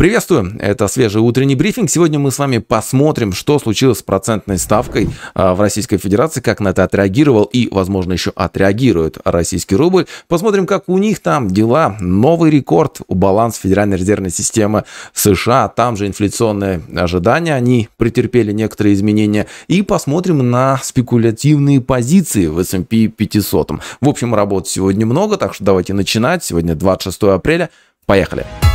Приветствую, это свежий утренний брифинг. Сегодня мы с вами посмотрим, что случилось с процентной ставкой а, в Российской Федерации, как на это отреагировал и, возможно, еще отреагирует российский рубль. Посмотрим, как у них там дела. Новый рекорд у баланс Федеральной резервной системы США. Там же инфляционные ожидания, они претерпели некоторые изменения. И посмотрим на спекулятивные позиции в S&P 500. В общем, работы сегодня много, так что давайте начинать. Сегодня 26 апреля. Поехали! Поехали!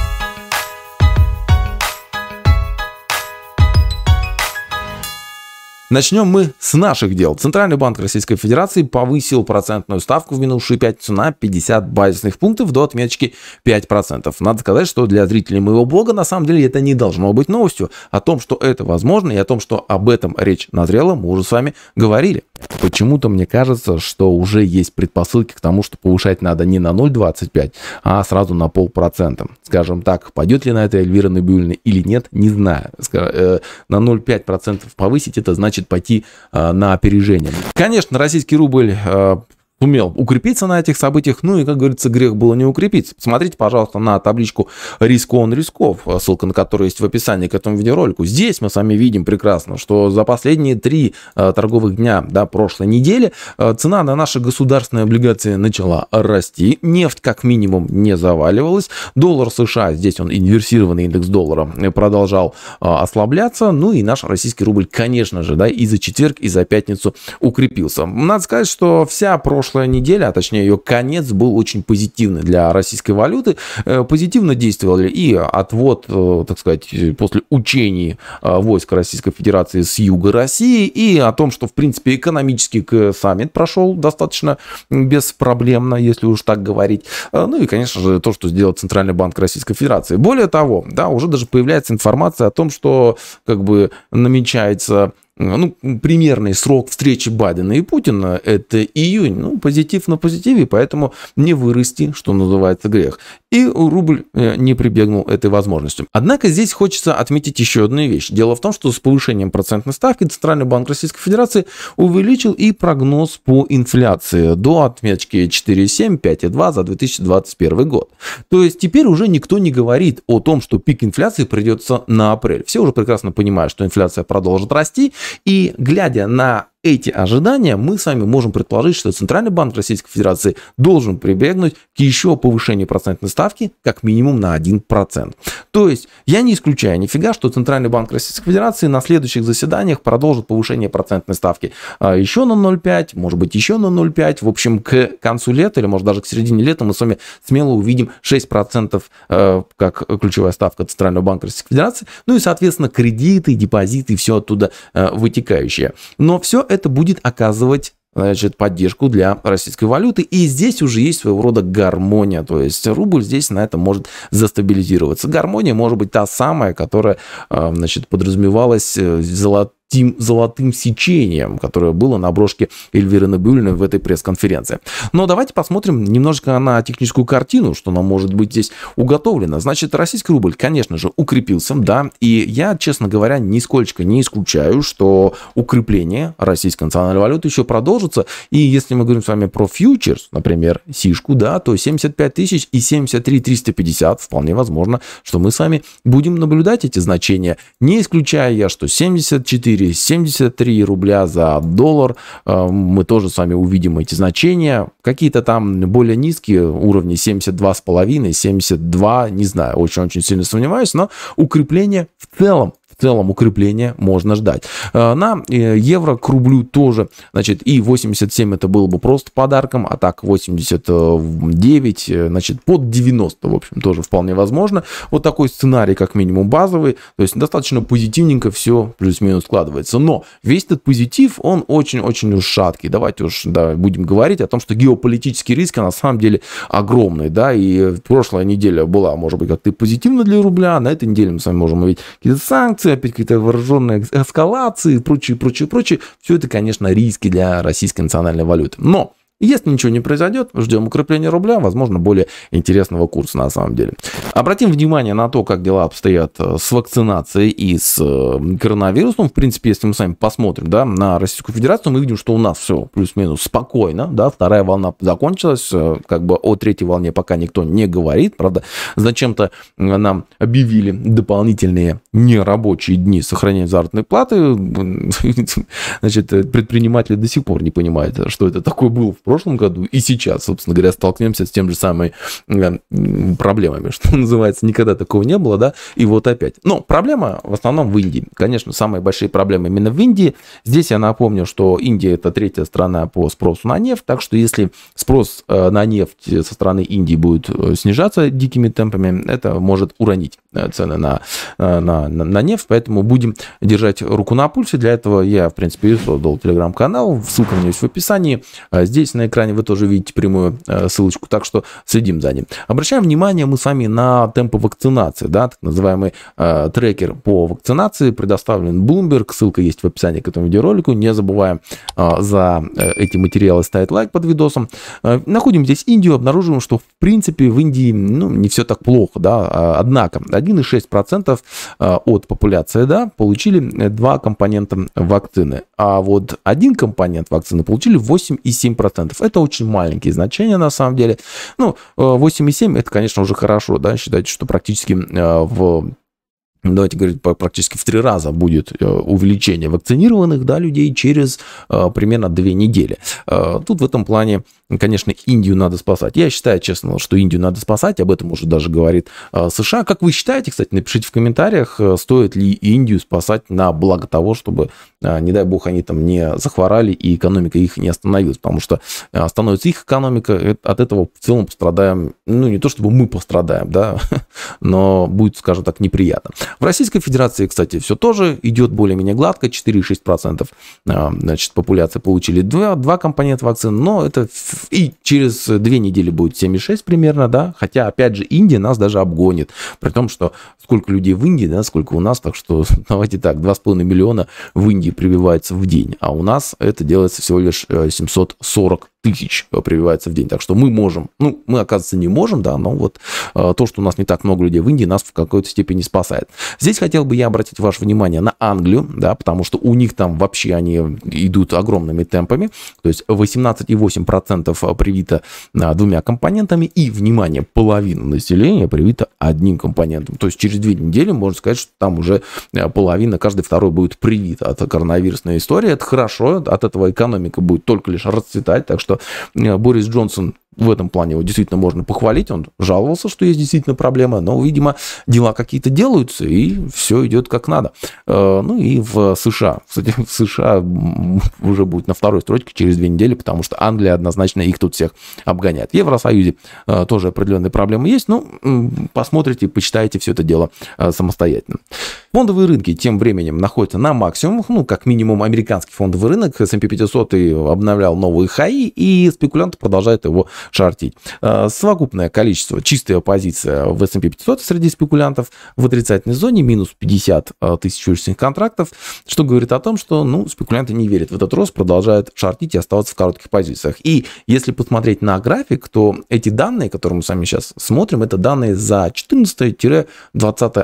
Начнем мы с наших дел. Центральный банк Российской Федерации повысил процентную ставку в минувшую пятницу на 50 базисных пунктов до отметки 5%. Надо сказать, что для зрителей моего блога на самом деле это не должно быть новостью. О том, что это возможно и о том, что об этом речь назрела, мы уже с вами говорили. Почему-то мне кажется, что уже есть предпосылки к тому, что повышать надо не на 0,25, а сразу на полпроцента. Скажем так, пойдет ли на это Эльвира Набиулина или нет, не знаю. Э, на 0,5% повысить это значит значит пойти а, на опережение. Конечно, российский рубль а, сумел укрепиться на этих событиях. Ну и, как говорится, грех было не укрепиться. Посмотрите, пожалуйста, на табличку «Риск он рисков», э, ссылка на которую есть в описании к этому видеоролику. Здесь мы с вами видим прекрасно, что за последние три э, торговых дня да, прошлой недели э, цена на наши государственные облигации начала расти. Нефть как минимум не заваливалась. Доллар США, здесь он инверсированный индекс доллара, продолжал ослабляться. Ну и наш российский рубль, конечно же, да, и за четверг, и за пятницу укрепился. Надо сказать, что вся прошлая прошлая неделя, а точнее ее конец, был очень позитивный для российской валюты. Э, позитивно действовали и отвод, э, так сказать, после учений э, войск Российской Федерации с юга России, и о том, что, в принципе, экономический саммит прошел достаточно беспроблемно, если уж так говорить. Ну и, конечно же, то, что сделал Центральный банк Российской Федерации. Более того, да, уже даже появляется информация о том, что как бы намечается а, ну, примерный срок встречи Байдена и Путина – это июнь. Ну, позитив на позитиве, поэтому не вырасти, что называется, грех. И рубль э, не прибегнул этой возможностью. Однако здесь хочется отметить еще одну вещь. Дело в том, что с повышением процентной ставки Центральный банк Российской Федерации увеличил и прогноз по инфляции до отметки 4,7-5,2 за 2021 год. То есть теперь уже никто не говорит о том, что пик инфляции придется на апрель. Все уже прекрасно понимают, что инфляция продолжит расти – и глядя на эти ожидания мы с вами можем предположить, что Центральный банк Российской Федерации должен прибегнуть к еще повышению процентной ставки как минимум на 1%. То есть я не исключаю нифига, что Центральный банк Российской Федерации на следующих заседаниях продолжит повышение процентной ставки а, еще на 0,5, может быть еще на 0,5. В общем, к концу лета или может даже к середине лета мы с вами смело увидим 6% э, как ключевая ставка Центрального банка Российской Федерации. Ну и, соответственно, кредиты, депозиты, все оттуда э, вытекающее. Но все это будет оказывать значит, поддержку для российской валюты. И здесь уже есть своего рода гармония, то есть рубль здесь на это может застабилизироваться. Гармония может быть та самая, которая, а, значит, подразумевалась э, золотой тем золотым сечением, которое было на брошке Эльвиры Набиулиной в этой пресс-конференции. Но давайте посмотрим немножко на техническую картину, что нам может быть здесь уготовлено. Значит, российский рубль, конечно же, укрепился, да, и я, честно говоря, нисколько не исключаю, что укрепление российской национальной валюты еще продолжится, и если мы говорим с вами про фьючерс, например, сишку, да, то 75 тысяч и 73 350, вполне возможно, что мы с вами будем наблюдать эти значения, не исключая я, что 74 4,73 рубля за доллар. Э, мы тоже с вами увидим эти значения. Какие-то там более низкие уровни 72,5, 72, не знаю, очень-очень сильно сомневаюсь, но укрепление в целом в целом укрепления можно ждать. Э, на э, евро к рублю тоже, значит, и 87 это было бы просто подарком, а так 89, э, значит, под 90, в общем, тоже вполне возможно. Вот такой сценарий, как минимум, базовый, то есть достаточно позитивненько все плюс-минус складывается. Но весь этот позитив, он очень-очень уж шаткий. Давайте уж да, будем говорить о том, что геополитический риск а на самом деле огромный, да, и прошлая неделя была, может быть, как-то позитивно для рубля, а на этой неделе мы с вами можем увидеть какие-то санкции, санкции, опять какие-то вооруженные эскалации и прочее, прочее, прочее. Все это, конечно, риски для российской национальной валюты. Но если ничего не произойдет, ждем укрепления рубля, возможно, более интересного курса на самом деле. Обратим внимание на то, как дела обстоят э, с вакцинацией и с э, коронавирусом. В принципе, если мы с вами посмотрим да, на Российскую Федерацию, мы видим, что у нас все плюс-минус спокойно. Да, вторая волна закончилась, э, как бы о третьей волне пока никто не говорит. Правда, зачем-то нам объявили дополнительные нерабочие дни сохранения заработной платы. Значит, предприниматели до сих пор не понимают, что это такое было в прошлом году и сейчас, собственно говоря, столкнемся с тем же самой э, проблемами, что называется, никогда такого не было, да, и вот опять. Но проблема в основном в Индии. Конечно, самые большие проблемы именно в Индии. Здесь я напомню, что Индия это третья страна по спросу на нефть, так что если спрос э, на нефть со стороны Индии будет э, снижаться дикими темпами, это может уронить Э, цены э, на, на, на нефть, поэтому будем держать руку на пульсе. Для этого я, в принципе, создал телеграм-канал, ссылка у меня есть в описании. Э, здесь на экране вы тоже видите прямую ссылочку, так что следим за ним. Обращаем внимание мы с вами на темпы вакцинации, да, так называемый э, трекер по вакцинации предоставлен Bloomberg, ссылка есть в описании к этому видеоролику. Не забываем э, за эти материалы ставить лайк под видосом. Э, находим здесь Индию, обнаруживаем, что в принципе в Индии ну, не все так плохо, да, а, однако 1,6% э, от популяции да, получили э, два компонента вакцины. А вот один компонент вакцины получили 8,7%. Это очень маленькие значения на самом деле. Ну, 8,7 э, это, конечно, уже хорошо, да, считайте, что практически в давайте говорить, практически в три раза будет э, увеличение вакцинированных да, людей через э, примерно две недели. Э, тут в этом плане, конечно, Индию надо спасать. Я считаю, честно, что Индию надо спасать, об этом уже даже говорит США. Как вы считаете, кстати, напишите в комментариях, стоит ли Индию спасать на благо того, чтобы, не дай бог, они там не захворали и экономика их не остановилась, потому что становится их экономика, от этого в целом пострадаем, ну не то чтобы мы пострадаем, да, но будет, скажем так, неприятно. В Российской Федерации, кстати, все тоже идет более-менее гладко. 4,6% а, значит, популяции получили два, два компонента вакцин, но это и через две недели будет 7,6 примерно, да, хотя, опять же, Индия нас даже обгонит, при том, что сколько людей в Индии, да, сколько у нас, так что давайте так, 2,5 миллиона в Индии прививается в день, а у нас это делается всего лишь 740 э, тысяч э, прививается в день. Так что мы можем, ну, мы, оказывается, не можем, да, но вот э, то, что у нас не так много людей в Индии, нас в какой-то степени спасает. Здесь хотел бы я обратить ваше внимание на Англию, да, потому что у них там вообще они идут огромными темпами, то есть 18,8% э, привито двумя компонентами и, внимание, половина населения привита одним компонентом. То есть через две недели можно сказать, что там уже половина, каждый второй будет привит от коронавирусной истории. Это хорошо, от этого экономика будет только лишь расцветать, так что Э, Борис Джонсон в этом плане его действительно можно похвалить. Он жаловался, что есть действительно проблема, но, видимо, дела какие-то делаются, и все идет как надо. Э, ну и в США. Кстати, в США уже будет на второй строчке через две недели, потому что Англия однозначно их тут всех обгоняет. В Евросоюзе э, тоже определенные проблемы есть, но ну, посмотрите, почитайте все это дело э, самостоятельно. Фондовые рынки тем временем находятся на максимумах, ну, как минимум, американский фондовый рынок, S&P 500 обновлял новые хаи, и спекулянты продолжают его шортить. Э, совокупное количество, чистая позиция в S&P 500 среди спекулянтов в отрицательной зоне, минус 50 э, тысяч уличных контрактов, что говорит о том, что ну, спекулянты не верят в этот рост, продолжают шортить и оставаться в коротких позициях. И если посмотреть на график, то эти данные, которые мы с вами сейчас смотрим, это данные за 14-20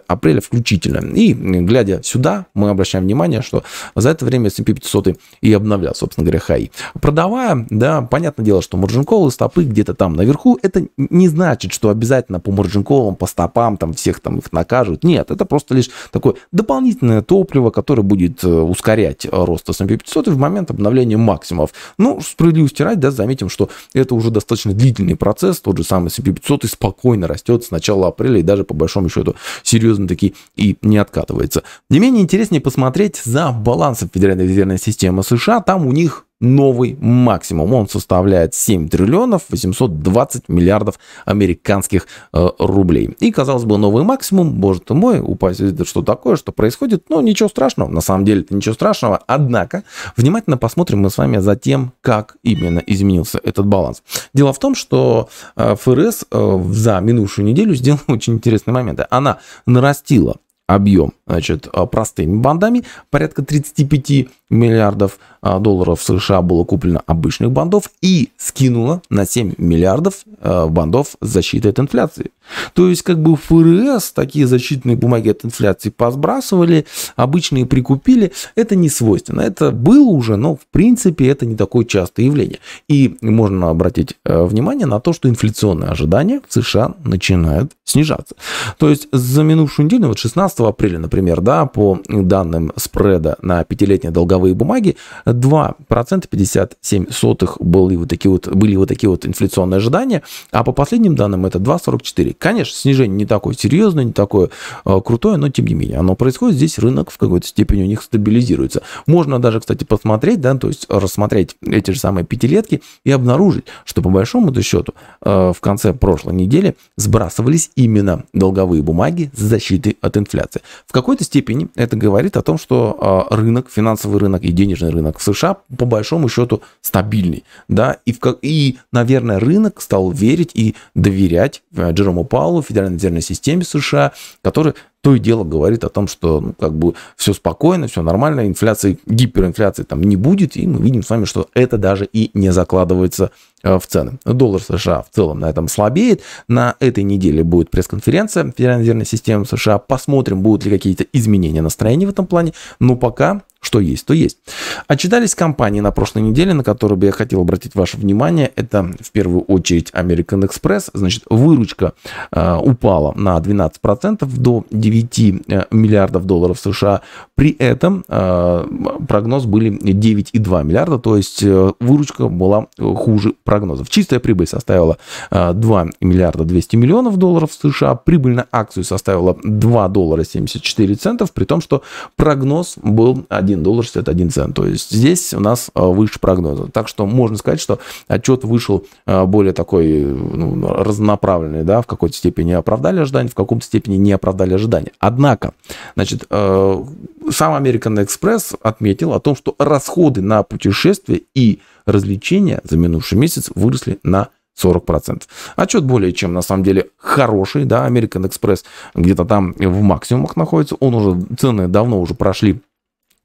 апреля включительно. И глядя сюда, мы обращаем внимание, что за это время S&P 500 и обновлял, собственно говоря, хай. Продавая, да, понятное дело, что маржин и стопы где-то там наверху, это не значит, что обязательно по Морженковым, по стопам там всех там их накажут. Нет, это просто лишь такое дополнительное топливо, которое будет э, ускорять э, рост S&P 500 и в момент обновления максимумов. Ну, справедливости стирать, да, заметим, что это уже достаточно длительный процесс, тот же самый S&P 500 и спокойно растет с начала апреля и даже по большому счету серьезно таки и не откатывается. Не менее интереснее посмотреть за балансом Федеральной резервной системы США, там у них новый максимум. Он составляет 7 триллионов 820 миллиардов американских э, рублей. И, казалось бы, новый максимум, боже ты мой, упасть, это что такое, что происходит? Ну, ничего страшного, на самом деле это ничего страшного. Однако, внимательно посмотрим мы с вами за тем, как именно изменился этот баланс. Дело в том, что э, ФРС э, за минувшую неделю сделала очень интересные моменты. Она нарастила объем значит, э, простыми бандами порядка 35 миллиардов а, долларов США было куплено обычных бандов и скинула на 7 миллиардов а, бандов защиты от инфляции. То есть как бы ФРС такие защитные бумаги от инфляции посбрасывали, обычные прикупили. Это не свойственно. Это было уже, но в принципе это не такое частое явление. И можно обратить э, внимание на то, что инфляционные ожидания в США начинают снижаться. То есть за минувшую неделю, вот 16 апреля, например, да, по данным спреда на пятилетние долговые ценовые бумаги, 2% 57 сотых были вот такие вот, были вот такие вот инфляционные ожидания, а по последним данным это 2,44. Конечно, снижение не такое серьезное, не такое э, крутое, но тем не менее оно происходит. Здесь рынок в какой-то степени у них стабилизируется. Можно даже, кстати, посмотреть, да, то есть рассмотреть эти же самые пятилетки и обнаружить, что по большому счету э, в конце прошлой недели сбрасывались именно долговые бумаги с защитой от инфляции. В какой-то степени это говорит о том, что э, рынок, финансовый рынок рынок и денежный рынок в США по большому счету стабильный, да, и, в, и наверное, рынок стал верить и доверять э, Джерому Паулу, Федеральной резервной системе США, который то и дело говорит о том, что ну, как бы все спокойно, все нормально, инфляции, гиперинфляции там не будет, и мы видим с вами, что это даже и не закладывается э, в цены. Доллар США в целом на этом слабеет. На этой неделе будет пресс-конференция Федеральной резервной системы США. Посмотрим, будут ли какие-то изменения настроения в этом плане. Но пока что есть, то есть. Отчитались компании на прошлой неделе, на которые бы я хотел обратить ваше внимание. Это в первую очередь American Express. Значит, выручка э, упала на 12% до 9 э, миллиардов долларов США. При этом э, прогноз были 9,2 миллиарда, то есть э, выручка была хуже прогнозов. Чистая прибыль составила э, 2 миллиарда 200 миллионов долларов США. Прибыль на акцию составила 2 доллара 74 центов, при том, что прогноз был 1 1 доллар 61 цент. То есть здесь у нас а, выше прогноза. Так что можно сказать, что отчет вышел а, более такой ну, разнонаправленный, да, в какой-то степени оправдали ожидания, в каком-то степени не оправдали ожидания. Однако, значит, а, сам American Express отметил о том, что расходы на путешествия и развлечения за минувший месяц выросли на 40%. Отчет более чем, на самом деле, хороший, да, American Express где-то там в максимумах находится, он уже, цены давно уже прошли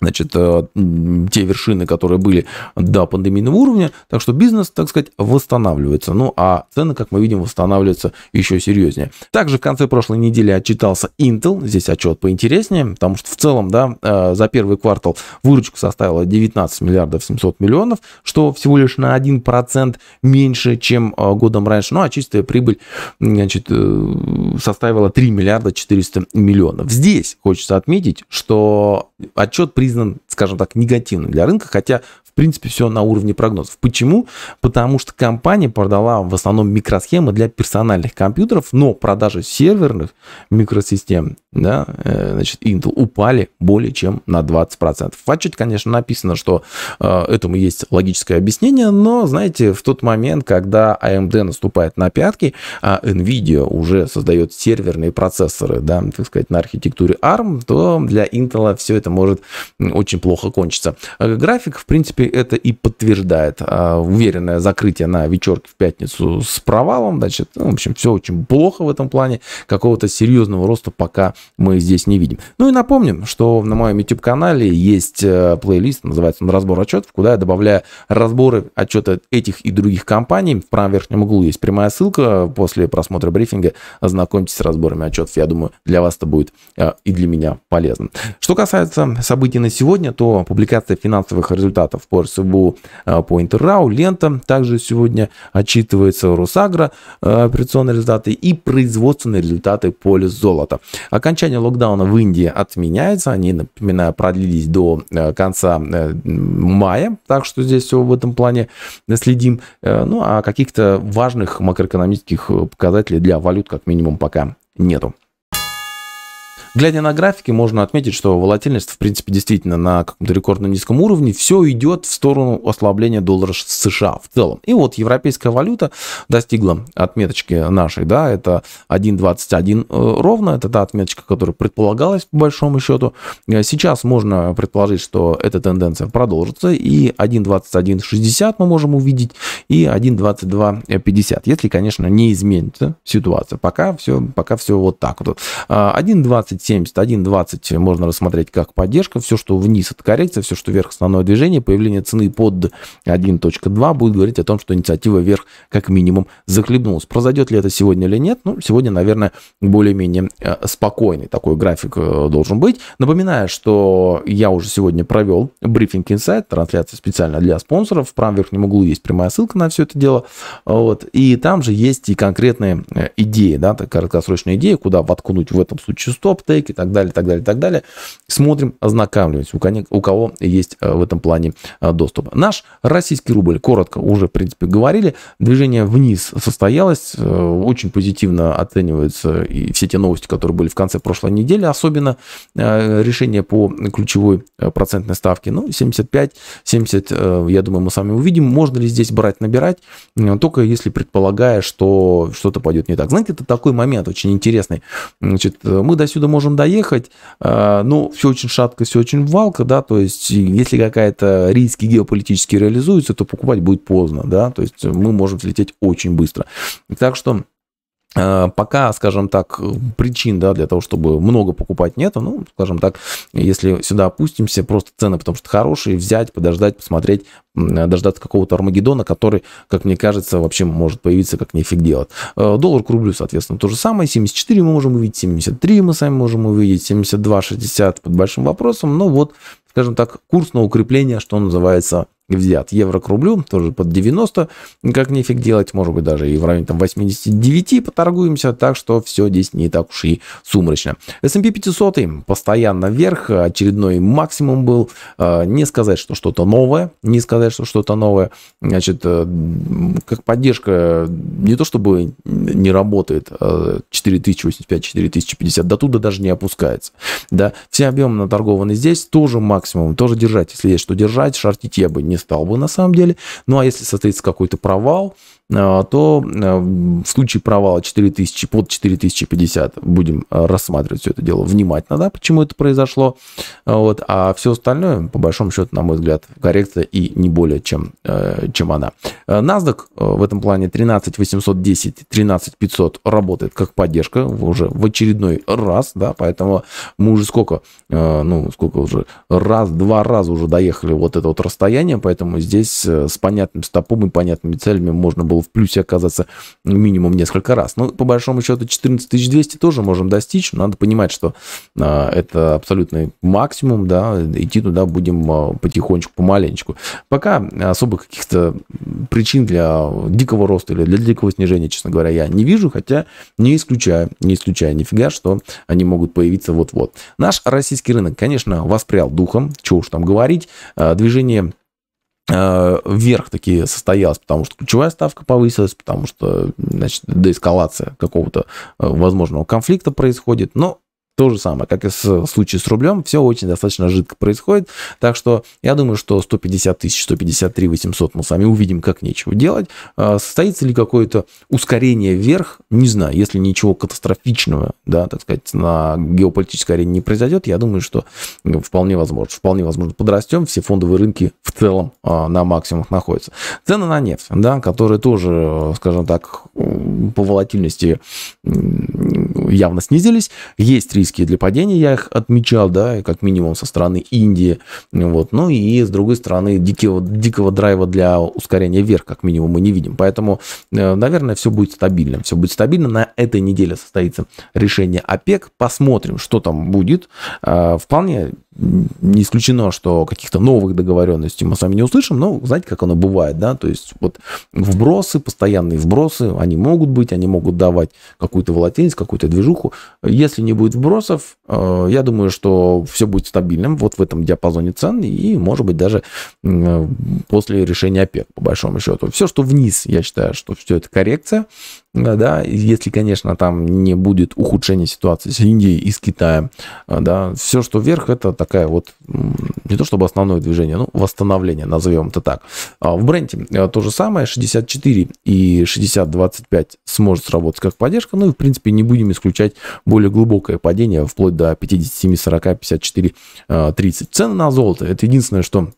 значит, э, те вершины, которые были до пандемийного уровня. Так что бизнес, так сказать, восстанавливается. Ну, а цены, как мы видим, восстанавливаются еще серьезнее. Также в конце прошлой недели отчитался Intel. Здесь отчет поинтереснее, потому что в целом, да, э, за первый квартал выручка составила 19 миллиардов 700 миллионов, что всего лишь на 1% меньше, чем э, годом раньше. Ну, а чистая прибыль, значит, составила 3 миллиарда 400 миллионов. Здесь хочется отметить, что отчет при признан, скажем так, негативным для рынка, хотя, в принципе, все на уровне прогнозов. Почему? Потому что компания продала в основном микросхемы для персональных компьютеров, но продажи серверных микросистем, да, э, значит, Intel упали более чем на 20%. В отчете, конечно, написано, что э, этому есть логическое объяснение, но, знаете, в тот момент, когда AMD наступает на пятки, а NVIDIA уже создает серверные процессоры, да, так сказать, на архитектуре ARM, то для Intel все это может очень плохо кончится. Э, график, в принципе, это и подтверждает. А, уверенное закрытие на вечерке в пятницу с провалом, значит, ну, в общем, все очень плохо в этом плане. Какого-то серьезного роста пока мы здесь не видим. Ну и напомним, что на моем YouTube-канале есть э, плейлист, называется он «Разбор отчетов», куда я добавляю разборы отчета этих и других компаний. В правом верхнем углу есть прямая ссылка. После просмотра брифинга ознакомьтесь с разборами отчетов. Я думаю, для вас это будет э, и для меня полезно. Что касается событий на на сегодня, то публикация финансовых результатов по РСБУ э, по Интеррау, Лента также сегодня отчитывается, Росагра э, операционные результаты и производственные результаты поля золота. Окончание локдауна в Индии отменяется, они, напоминаю, продлились до э, конца мая, так что здесь все в этом плане следим. Ну, а каких-то важных макроэкономических показателей для валют как минимум пока нету. Глядя на графики, можно отметить, что волатильность, в принципе, действительно на каком-то рекордно низком уровне. Все идет в сторону ослабления доллара США в целом. И вот европейская валюта достигла отметочки нашей, да, это 1.21 э, ровно, это та отметочка, которая предполагалась по большому счету. Э, сейчас можно предположить, что эта тенденция продолжится, и 1.21.60 мы можем увидеть, и 1.22.50, если, конечно, не изменится ситуация. Пока все, пока все вот так вот. 1.27 э, 71.20 можно рассмотреть как поддержка. Все, что вниз, это коррекция. Все, что вверх, основное движение. Появление цены под 1.2 будет говорить о том, что инициатива вверх как минимум захлебнулась. Произойдет ли это сегодня или нет? Ну, сегодня, наверное, более-менее э, спокойный такой график э, должен быть. Напоминаю, что я уже сегодня провел брифинг инсайт, трансляция специально для спонсоров. В правом верхнем углу есть прямая ссылка на все это дело. Вот. И там же есть и конкретные э, идеи, да, так, краткосрочные идеи, куда воткнуть в этом случае стоп, оптейк и так далее, так далее, так далее. Смотрим, ознакомливаемся, у кого есть э, в этом плане э, доступ. Наш российский рубль, коротко уже, в принципе, говорили, движение вниз состоялось, э, очень позитивно оцениваются и все те новости, которые были в конце прошлой недели, особенно решение по ключевой процентной ставке, ну, 75, 70, я думаю, мы сами увидим, можно ли здесь брать, набирать, только если предполагая, что что-то пойдет не так. Знаете, это такой момент очень интересный. Значит, мы до сюда можем можем доехать, э, но ну, все очень шатко, все очень валко, да, то есть если какая-то риски геополитические реализуются, то покупать будет поздно, да, то есть мы можем взлететь очень быстро. Так что Э, пока, скажем так, причин да, для того, чтобы много покупать нету. Ну, скажем так, если сюда опустимся, просто цены, потому что хорошие, взять, подождать, посмотреть, дождаться какого-то Армагеддона, который, как мне кажется, вообще может появиться как нефиг делать. Э, доллар к рублю, соответственно, то же самое. 74 мы можем увидеть, 73 мы сами можем увидеть, 72, 60 под большим вопросом. Но ну вот, скажем так, курс на укрепление, что называется, взят. Евро к рублю тоже под 90, как нефиг делать, может быть, даже и в районе там 89 поторгуемся, так что все здесь не так уж и сумрачно. S&P 500 постоянно вверх, очередной максимум был, а, не сказать, что что-то новое, не сказать, что что-то новое, значит, э, как поддержка не то чтобы не работает, 4085-4050, а до туда даже не опускается, да, все объемы наторгованы здесь, тоже максимум, тоже держать, если есть что держать, шортить я бы не не стал бы на самом деле. Ну а если состоится какой-то провал, а, то а, в случае провала 4000 под 4050 будем а, рассматривать все это дело внимательно, да, почему это произошло. Вот, а все остальное, по большому счету, на мой взгляд, коррекция и не более, чем, э, чем она. NASDAQ э, в этом плане 13810, 13500 работает как поддержка уже в очередной раз, да, поэтому мы уже сколько, э, ну, сколько уже, раз, два раза уже доехали вот это вот расстояние, поэтому здесь с понятным стопом и понятными целями можно было было в плюсе оказаться минимум несколько раз. Но по большому счету 14200 тоже можем достичь, но надо понимать, что а, это абсолютный максимум, да, идти туда будем а, потихонечку, помаленечку. Пока особо каких-то причин для дикого роста или для дикого снижения, честно говоря, я не вижу, хотя не исключаю, не исключаю нифига, что они могут появиться вот-вот. Наш российский рынок, конечно, воспрял духом, чего уж там говорить, а, движение вверх э, такие состоялась, потому что ключевая ставка повысилась, потому что, значит, деэскалация какого-то э, возможного конфликта происходит. Но то же самое, как и в случае с рублем, все очень достаточно жидко происходит. Так что я думаю, что 150 тысяч, 153 800 мы сами увидим, как нечего делать. А, состоится ли какое-то ускорение вверх, не знаю. Если ничего катастрофичного, да, так сказать, на геополитической арене не произойдет, я думаю, что вполне возможно. Вполне возможно подрастем, все фондовые рынки в целом а, на максимумах находятся. Цены на нефть, да, которые тоже, скажем так, по волатильности явно снизились. Есть риски для падения, я их отмечал, да, как минимум со стороны Индии. Вот. Ну и с другой стороны, дикого, дикого драйва для ускорения вверх, как минимум, мы не видим. Поэтому, э, наверное, все будет стабильно. Все будет стабильно. На этой неделе состоится решение ОПЕК. Посмотрим, что там будет. Э, вполне не исключено, что каких-то новых договоренностей мы с вами не услышим, но знаете, как оно бывает, да, то есть вот вбросы, постоянные вбросы, они могут быть, они могут давать какую-то волатильность, какую-то движуху. Если не будет вбросов, э, я думаю, что все будет стабильным вот в этом диапазоне цен и, может быть, даже э, после решения ОПЕК, по большому счету. Все, что вниз, я считаю, что все это коррекция. Э, да, если, конечно, там не будет ухудшения ситуации с Индией и с Китаем, да, все, что вверх, это такая вот не то чтобы основное движение, ну восстановление, назовем это так. А в бренде э, то же самое, 64 и 60-25 сможет сработать как поддержка, ну и в принципе не будем исключать более глубокое падение, вплоть до 57, 40, 54, 30. Цены на золото, это единственное, что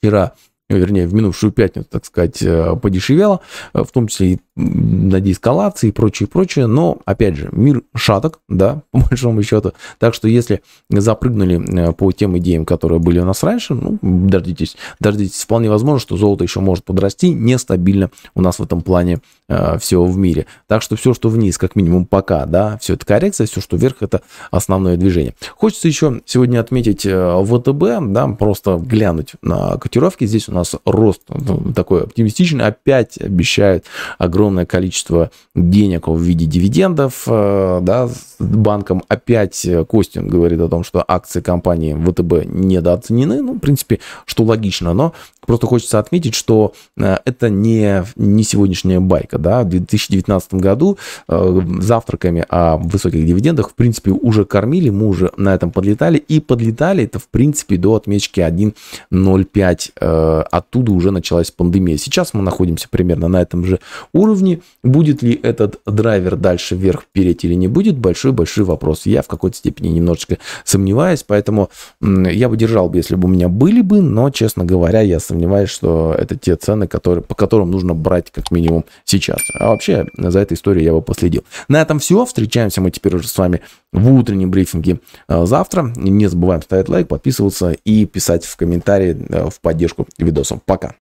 вчера вернее, в минувшую пятницу, так сказать, э, подешевело, э, в том числе и на деэскалации и прочее, прочее. Но, опять же, мир шаток, да, по большому счету. Так что, если запрыгнули э, по тем идеям, которые были у нас раньше, ну, дождитесь, дождитесь. Вполне возможно, что золото еще может подрасти. Нестабильно у нас в этом плане э, все в мире. Так что все, что вниз, как минимум пока, да, все это коррекция, все, что вверх, это основное движение. Хочется еще сегодня отметить ВТБ, да, просто глянуть на котировки. Здесь у нас рост ну, такой оптимистичный, опять обещают огромное количество денег в виде дивидендов, э, да, банком. Опять Костин говорит о том, что акции компании ВТБ недооценены, ну, в принципе, что логично, но просто хочется отметить, что э, это не, не сегодняшняя байка, да, в 2019 году э, завтраками о высоких дивидендах, в принципе, уже кормили, мы уже на этом подлетали, и подлетали это, в принципе, до отметки 1.05 оттуда уже началась пандемия. Сейчас мы находимся примерно на этом же уровне. Будет ли этот драйвер дальше вверх переть или не будет, большой-большой вопрос. Я в какой-то степени немножечко сомневаюсь, поэтому я бы держал, бы, если бы у меня были бы, но, честно говоря, я сомневаюсь, что это те цены, которые, по которым нужно брать как минимум сейчас. А вообще за этой историей я бы последил. На этом все. Встречаемся мы теперь уже с вами в утреннем брифинге э, завтра. Не забываем ставить лайк, подписываться и писать в комментарии э, в поддержку видео видосом. Пока.